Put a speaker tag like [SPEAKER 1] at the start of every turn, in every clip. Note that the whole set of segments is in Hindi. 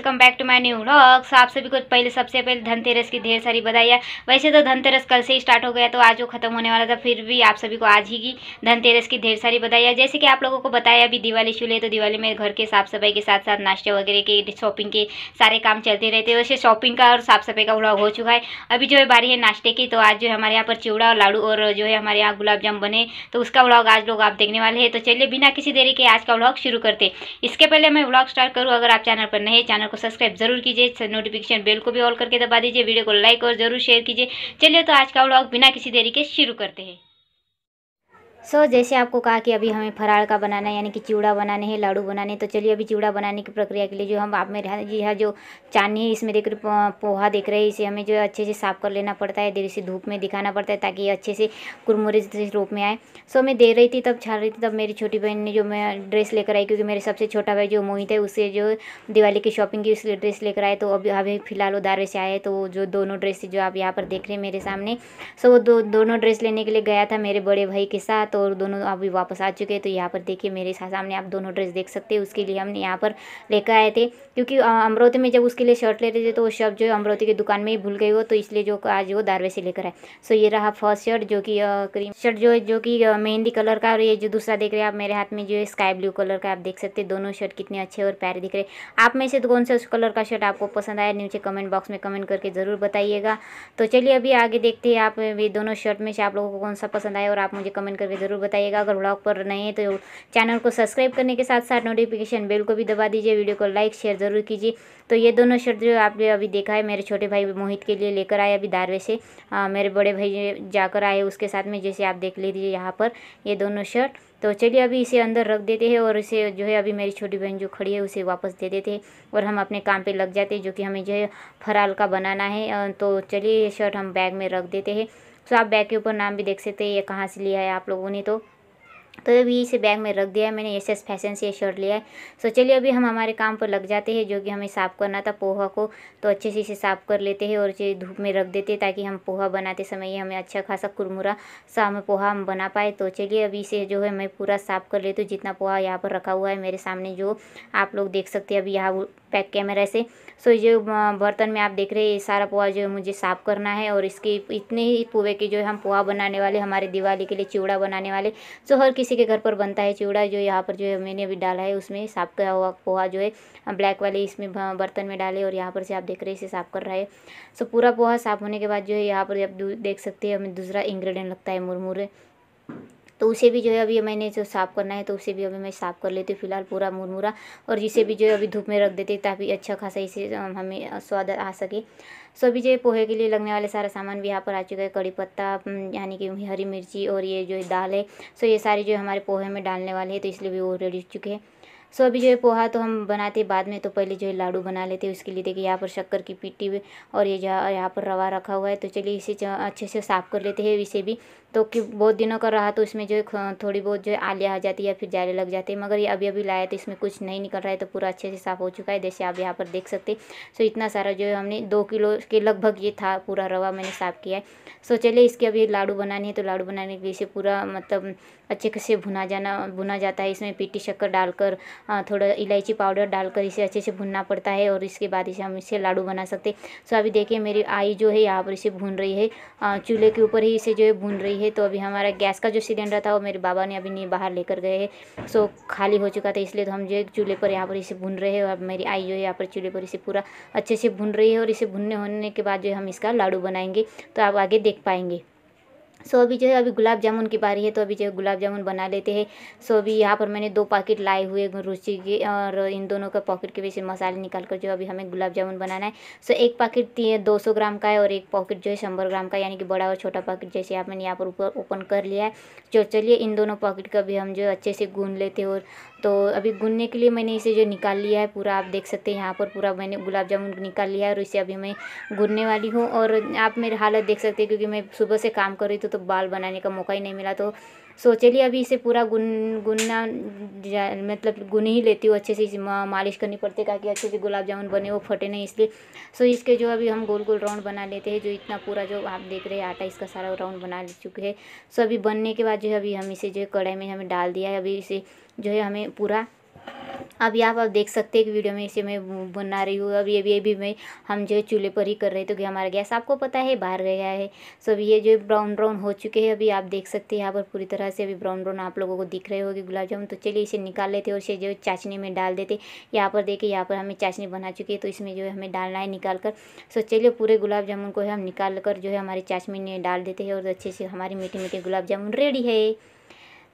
[SPEAKER 1] welcome back to my new vlogs आप सभी को पहले सबसे पहले धनतेरस की ढेर सारी बधाई है वैसे तो धनतेरस कल से ही स्टार्ट हो गया तो आज वो खत्म होने वाला था फिर भी आप सभी को आज ही की धनतेरस की ढेर सारी बधाई है जैसे कि आप लोगों को बताया अभी दिवाली शुरू है तो दिवाली में घर के साफ सफाई के साथ साथ नाश्ते वगैरह के शॉपिंग के सारे काम चलते रहते हैं वैसे शॉपिंग का और साफ सफाई का व्लॉग हो चुका है अभी जो है बारी है नाश्ते की तो आज जो है हमारे यहाँ पर चिवड़ा और लाड़ू और जो है हमारे यहाँ गुलाब जाम बने तो उसका व्लॉग आज लोग आप देखने वाले हैं तो चलिए बिना किसी देरी के आज का व्लॉग शुरू करते इसके पहले मैं व्लॉग स्टार्ट करूँ अगर आप चैनल पर नए चैनल को सब्सक्राइब जरूर कीजिए नोटिफिकेशन बेल को भी ऑल करके दबा दीजिए वीडियो को लाइक और जरूर शेयर कीजिए चलिए तो आज का ब्लॉग बिना किसी देरी के शुरू करते हैं सो so, जैसे आपको कहा कि अभी हमें फराड़ का बनाना है यानी कि चूड़ा बनाने हैं लाड़ू बनाने तो चलिए अभी चूड़ा बनाने की प्रक्रिया के लिए जो हम आप में यह हाँ, जो चांदी है इसमें देख रहे पोहा देख रहे हैं इसे हमें जो है अच्छे से साफ़ कर लेना पड़ता है देर से धूप में दिखाना पड़ता है ताकि ये अच्छे से कुरमुरे रूप में आए सो so, मैं दे रही थी तब छा रही थी तब मेरी छोटी बहन ने जो मैं ड्रेस लेकर आई क्योंकि मेरे सबसे छोटा भाई जो मोहित है उसे जो दिवाली की शॉपिंग की उसके ड्रेस लेकर आए तो अभी अभी फिलहाल वो दारे से आए तो जो दोनों ड्रेस जो आप यहाँ पर देख रहे हैं मेरे सामने सो वो दोनों ड्रेस लेने के लिए गया था मेरे बड़े भाई के साथ तो दोनों अभी वापस आ चुके हैं तो यहाँ पर देखिए मेरे सामने आप दोनों ड्रेस देख सकते हैं उसके लिए हमने यहाँ पर लेकर आए थे क्योंकि अमरावती में जब उसके लिए शर्ट ले रहे थे तो वो शर्ट जो है अमरावती की दुकान में ही भूल गई हो तो इसलिए जो आज वो दारवे से लेकर आए सो ये रहा फर्स्ट शर्ट जो कि क्रीम शर्ट जो है जो कि मेहंदी कलर का और ये जो दूसरा देख रहे हैं आप मेरे हाथ में जो है स्काई ब्लू कलर का आप देख सकते हैं दोनों शर्ट कितने अच्छे और प्यारे दिख रहे आप में से कौन सा उस कलर का शर्ट आपको पसंद आया नीचे कमेंट बॉक्स में कमेंट करके ज़रूर बताइएगा तो चलिए अभी आगे देखते हैं आप ये दोनों शर्ट में से आप लोगों को कौन सा पसंद आया और आप मुझे कमेंट करके ज़रूर बताइएगा अगर ब्लॉग पर नए हैं तो चैनल को सब्सक्राइब करने के साथ साथ नोटिफिकेशन बेल को भी दबा दीजिए वीडियो को लाइक शेयर ज़रूर कीजिए तो ये दोनों शर्ट जो आपने अभी देखा है मेरे छोटे भाई मोहित के लिए लेकर आए अभी दारवे से आ, मेरे बड़े भाई जाकर आए उसके साथ में जैसे आप देख लीजिए यहाँ पर ये दोनों शर्ट तो चलिए अभी इसे अंदर रख देते हैं और इसे जो है अभी मेरी छोटी बहन जो खड़ी है उसे वापस दे देते हैं और हम अपने काम पे लग जाते हैं जो कि हमें जो है फराल का बनाना है तो चलिए ये शर्ट हम बैग में रख देते हैं तो आप बैग के ऊपर नाम भी देख सकते हैं ये कहाँ से लिया है आप लोगों ने तो तो अभी इसे बैग में रख दिया है मैंने एस एस फैशन से ये शर्ट लिया है सो चलिए अभी हम हमारे काम पर लग जाते हैं जो कि हमें साफ़ करना था पोहा को तो अच्छे से इसे साफ़ कर लेते हैं और इसे धूप में रख देते हैं ताकि हम पोहा बनाते समय हमें अच्छा खासा कुरमुरा सा हमें पोहा हम बना पाए तो चलिए अभी इसे जो है मैं पूरा साफ़ कर लेती हूँ जितना पोहा यहाँ पर रखा हुआ है मेरे सामने जो आप लोग देख सकते हैं अभी यहाँ पैक कैमरा से सो जो बर्तन में आप देख रहे हैं ये सारा पोहा जो है मुझे साफ़ करना है और इसके इतने ही पोहे के जो है हम पोहा बनाने वाले हमारे दिवाली के लिए चिवड़ा बनाने वाले सो हर किसी के घर पर बनता है चिवड़ा जो यहाँ पर जो है मैंने अभी डाला है उसमें साफ किया हुआ पोहा जो है ब्लैक वाले इसमें बर्तन में डाले और यहाँ पर से आप देख रहे हैं इसे साफ कर रहा है सो पूरा पोहा साफ होने के बाद जो है यहाँ पर आप देख सकते हैं हमें दूसरा इंग्रेडिएंट लगता है मुरमुरे तो उसे भी जो है अभी मैंने जो साफ़ करना है तो उसे भी अभी मैं साफ़ कर लेती हूँ फिलहाल पूरा मुरमुरा और जिसे भी जो है अभी धूप में रख देते ताकि अच्छा खासा इसे हमें स्वाद आ सके सो अभी जो है पोहे के लिए लगने वाले सारा सामान भी यहाँ पर आ चुका है कड़ी पत्ता यानी कि हरी मिर्ची और ये जो है दाल है सो ये सारे जो हमारे पोहे में डालने वाले हैं तो इसलिए भी वो रेडी हो चुके हैं सो अभी जो है पोहा तो हम बनाते बाद में तो पहले जो है लाडू बना लेते हैं उसके लिए देखिए यहाँ पर शक्कर की पिट्टी और ये जहाँ यहाँ पर रवा रखा हुआ है तो चलिए इसे अच्छे से साफ़ कर लेते हैं इसे भी तो कि बहुत दिनों का रहा तो इसमें जो है थोड़ी बहुत जो है आलिया आ जाती है या फिर जाले लग जाते हैं मगर ये अभी अभी लाया तो इसमें कुछ नहीं निकल रहा है तो पूरा अच्छे से साफ़ हो चुका है जैसे आप यहाँ पर देख सकते सो इतना सारा जो है हमने दो किलो के लगभग ये था पूरा रवा मैंने साफ़ किया है सो चलिए इसके अभी लाड़ू बनाने हैं तो लाड़ू बनाने के लिए इसे पूरा मतलब अच्छे से भुना जाना भुना जाता है इसमें पीटी शक्कर डालकर थोड़ा इलायची पाउडर डालकर इसे अच्छे से भुनना पड़ता है और इसके बाद इसे हम इसे लाड़ू बना सकते सो अभी देखिए मेरी आई जो है यहाँ पर इसे भून रही है चूल्हे के ऊपर ही इसे जो है भून रही है है तो अभी हमारा गैस का जो सिलेंडर था वो मेरे बाबा ने अभी नहीं बाहर लेकर गए हैं सो खाली हो चुका था इसलिए तो हम जो है चूल्हे पर यहाँ पर इसे भून रहे हैं और मेरी आई जो है यहाँ पर चूल्हे पर इसे पूरा अच्छे से भून रही है और इसे भुनने होने के बाद जो है हम इसका लाडू बनाएंगे तो आप आगे देख पाएंगे सो अभी जो है अभी गुलाब जामुन की बारी है तो अभी जो है गुलाब जामुन बना लेते हैं सो अभी यहाँ पर मैंने दो पैकेट लाए हुए रुचि के और इन दोनों का पॉकेट के वैसे से मसाले निकाल कर जो अभी हमें गुलाब जामुन बनाना है सो एक पैकेट दो सौ ग्राम का है और एक पॉकेट जो है शंबर ग्राम का यानी कि बड़ा और छोटा पॉकेट जैसे आप मैंने यहाँ पर ऊपर ओपन कर लिया है जो तो चलिए इन दोनों पॉकेट का भी हम जो अच्छे से गून लेते हैं और तो अभी गुनने के लिए मैंने इसे जो निकाल लिया है पूरा आप देख सकते हैं यहाँ पर पूरा मैंने गुलाब जामुन निकाल लिया है और इसे अभी मैं गुनने वाली हूँ और आप मेरी हालत देख सकते हैं क्योंकि मैं सुबह से काम कर रही थी तो बाल बनाने का मौका ही नहीं मिला तो सो चलिए अभी इसे पूरा गुन गुनना मतलब गुन ही लेती हूँ अच्छे से इसे मालिश करनी पड़ती है ताकि अच्छे से गुलाब जामुन बने वो फटे नहीं इसलिए सो इसके जो अभी हम गोल गोल राउंड बना लेते हैं जो इतना पूरा जो आप देख रहे हैं आटा इसका सारा राउंड बना ले चुके हैं सो अभी बनने के बाद जो है अभी हम इसे जो है कढ़ाई में हमें डाल दिया है अभी इसे जो है हमें पूरा अब आप आप देख सकते हैं कि वीडियो में इसे मैं बना रही हूँ अब ये भी ये भी मैं हम जो है चूल्हे पर ही कर रहे थे तो कि हमारा गैस आपको पता है बाहर गया है सो अभी ये जो ब्राउन ब्राउन हो चुके हैं अभी आप देख सकते हैं यहाँ पर पूरी तरह से अभी ब्राउन ब्राउन आप लोगों को दिख रहे होगी गुलाब जामुन तो चलिए इसे निकाल लेते और इसे जो चाशनी में डाल देते यहाँ पर देखिए यहाँ पर हमें चाशनी बना चुकी है तो इसमें जो है हमें डालना है निकाल कर सो चलिए पूरे गुलाब जामुन को हम निकाल कर जो है हमारी चाशनी में डाल देते हैं और अच्छे से हमारी मीठे मीठे गुलाब जामुन रेडी है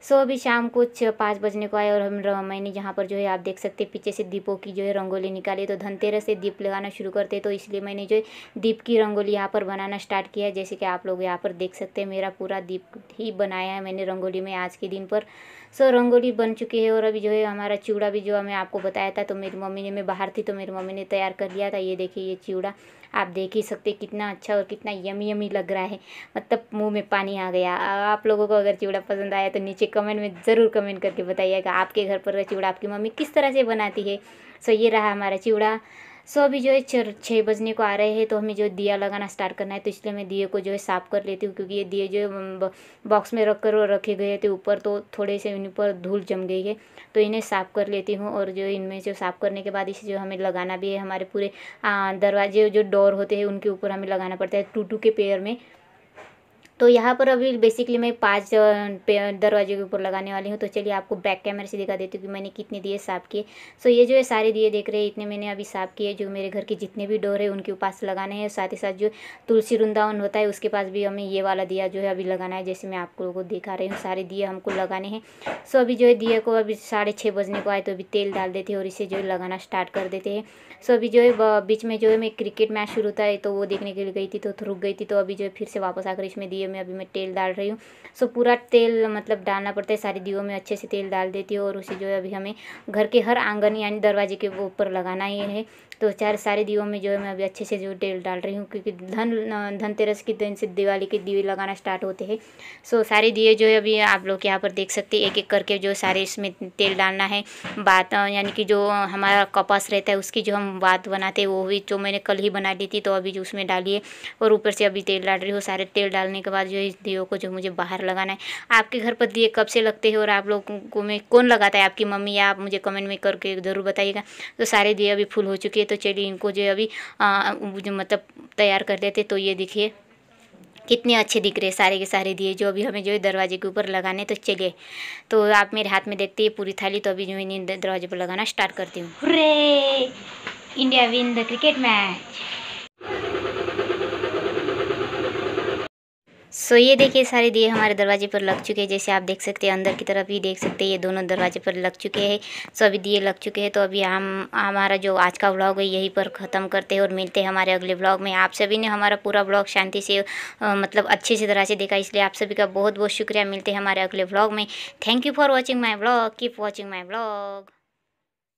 [SPEAKER 1] सो अभी शाम को छः पाँच बजने को आए और हम मैंने यहाँ पर जो है आप देख सकते हैं पीछे से दीपों की जो है रंगोली निकाली तो धनतेरस से दीप लगाना शुरू करते तो इसलिए मैंने जो है दीप की रंगोली यहाँ पर बनाना स्टार्ट किया जैसे कि आप लोग यहाँ पर देख सकते हैं मेरा पूरा दीप ही बनाया है मैंने रंगोली में आज के दिन पर सो रंगोली बन चुकी है और अभी जो है हमारा चिवड़ा भी जो हमें आपको बताया था तो मेरी मम्मी ने मैं बाहर थी तो मेरी मम्मी ने तैयार कर लिया था ये देखिए ये चिवड़ा आप देख ही सकते कितना अच्छा और कितना यमी यमी लग रहा है मतलब मुंह में पानी आ गया आप लोगों को अगर चिवड़ा पसंद आया तो नीचे कमेंट में ज़रूर कमेंट करके बताइएगा आपके घर पर चिवड़ा आपकी मम्मी किस तरह से बनाती है सो ये रहा हमारा चिवड़ा सो अभी जो है छः बजने को आ रहे हैं तो हमें जो दिया लगाना स्टार्ट करना है तो इसलिए मैं दिए को जो है साफ़ कर लेती हूँ क्योंकि ये दिए जो बॉक्स में रख कर रखे गए थे तो ऊपर तो थोड़े से इन पर धूल जम गई है तो इन्हें साफ़ कर लेती हूँ और जो इनमें जो साफ़ करने के बाद इसे जो हमें लगाना भी है हमारे पूरे दरवाजे जो डोर होते हैं उनके ऊपर हमें लगाना पड़ता है टूटू के पेयर में तो यहाँ पर अभी बेसिकली मैं पाँच दरवाजे के ऊपर लगाने वाली हूँ तो चलिए आपको बैक कैमरे से दिखा देती हूँ कि मैंने कितने दिए साफ किए सो ये जो है सारे दिए देख रहे हैं इतने मैंने अभी साफ किए जो मेरे घर के जितने भी डोर है उनके पास लगाने हैं साथ ही साथ जो तुलसी वृंदावन होता है उसके पास भी हमें ये वाला दिया जो है अभी लगाना है जैसे मैं आप लोगों को दिखा रही हूँ सारे दिए हमको लगाने हैं सो अभी जो है दिए को अभी साढ़े छः बजने को आए तो अभी तेल डाल देते हैं और इसे जो है लगाना स्टार्ट कर देते हैं सो अभी जो है बीच में जो है मैं क्रिकेट मैच शुरू होता है तो वो देखने के लिए गई थी तो रुक गई थी तो अभी जो है फिर से वापस आकर इसमें दिए दियो में अभी मैं तेल डाल रही हूँ सो पूरा तेल मतलब डालना पड़ता है सारी दियो में अच्छे से तेल डाल देती हूँ और उसे जो है अभी हमें घर के हर आंगन यानी दरवाजे के ऊपर लगाना ही है तो चार सारे दियो में जो है मैं अभी अच्छे से जो तेल डाल रही हूँ क्योंकि धन धनतेरस के दिन से दिवाली के दिए लगाना स्टार्ट होते हैं सो सारे दिए जो है अभी आप लोग यहाँ पर देख सकते हैं एक एक करके जो सारे इसमें तेल डालना है बात यानी कि जो हमारा कपास रहता है उसकी जो हम बात बनाते हैं वो भी जो मैंने कल ही बना दी थी तो अभी जो उसमें डालिए और ऊपर से अभी तेल डाल रही हूँ सारे तेल डालने के बाद बाद जो इस दियो को जो मुझे बाहर लगाना है आपके घर पर दिए कब से लगते हैं और आप लोगों को मैं कौन लगाता है आपकी मम्मी या आप मुझे कमेंट में करके ज़रूर बताइएगा तो सारे दिए अभी फुल हो चुके हैं तो चलिए इनको जो अभी आ, जो मतलब तैयार कर देते तो ये देखिए कितने अच्छे दिख रहे सारे के सारे दिए जो अभी हमें जो है दरवाजे के ऊपर लगाने तो चलिए तो आप मेरे हाथ में देखते हैं पूरी थाली तो अभी जो है दरवाजे पर लगाना स्टार्ट करती हूँ India win the cricket match so ये देखिए सारे दिए हमारे दरवाजे पर लग चुके हैं जैसे आप देख सकते हैं अंदर की तरफ ही देख सकते हैं ये दोनों दरवाजे पर लग चुके हैं सो अभी दिए लग चुके हैं तो अभी हम हमारा जो आज का व्लॉग है यहीं पर ख़त्म करते हैं और मिलते हैं हमारे अगले व्लॉग में आप सभी ने हमारा पूरा व्लॉग शांति से मतलब अच्छे से तरह से देखा इसलिए आप सभी का बहुत बहुत शुक्रिया मिलते हैं हमारे अगले व्लॉग में thank you for watching my blog keep watching my blog